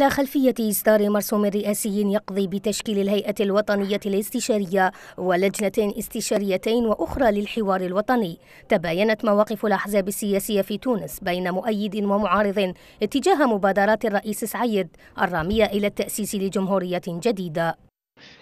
على خلفية إصدار مرسوم رئاسي يقضي بتشكيل الهيئة الوطنية الاستشارية ولجنة استشاريتين وأخرى للحوار الوطني تباينت مواقف الأحزاب السياسية في تونس بين مؤيد ومعارض اتجاه مبادرات الرئيس سعيد الرامية إلى التأسيس لجمهورية جديدة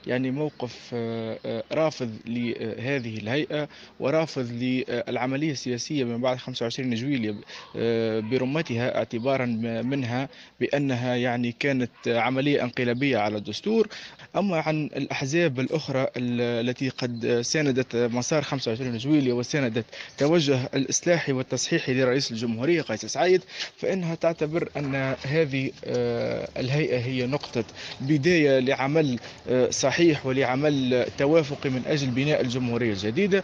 يعني موقف آه، آه، رافض لهذه الهيئة ورافض للعملية السياسية من بعد 25 جويلية آه، برمتها اعتبارا منها بأنها يعني كانت عملية انقلابية على الدستور أما عن الأحزاب الأخرى التي قد ساندت مسار 25 جويلية وساندت توجه الإصلاحي والتصحيحي لرئيس الجمهورية قيس سعيد فإنها تعتبر أن هذه الهيئة هي نقطة بداية لعمل صحيح ولعمل توافقي من أجل بناء الجمهورية الجديدة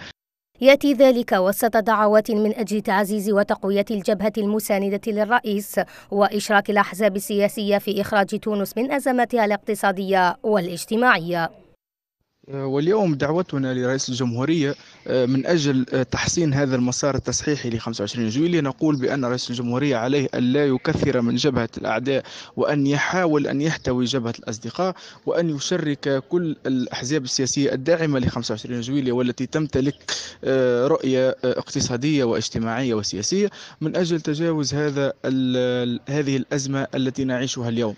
ياتي ذلك وسط دعوات من اجل تعزيز وتقويه الجبهه المسانده للرئيس واشراك الاحزاب السياسيه في اخراج تونس من ازماتها الاقتصاديه والاجتماعيه آه، واليوم دعوتنا لرئيس الجمهورية آه، من أجل آه، تحسين هذا المسار التصحيحي ل 25 جويلية نقول بأن رئيس الجمهورية عليه أن لا يكثر من جبهة الأعداء وأن يحاول أن يحتوي جبهة الأصدقاء وأن يشرك كل الأحزاب السياسية الداعمة ل 25 جويلية والتي تمتلك رؤية اقتصادية واجتماعية وسياسية من أجل تجاوز هذا هذه الأزمة التي نعيشها اليوم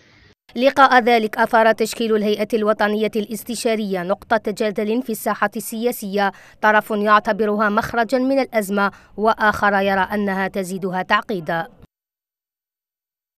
لقاء ذلك أثار تشكيل الهيئة الوطنية الاستشارية نقطة جدل في الساحة السياسية طرف يعتبرها مخرجا من الأزمة وآخر يرى أنها تزيدها تعقيدا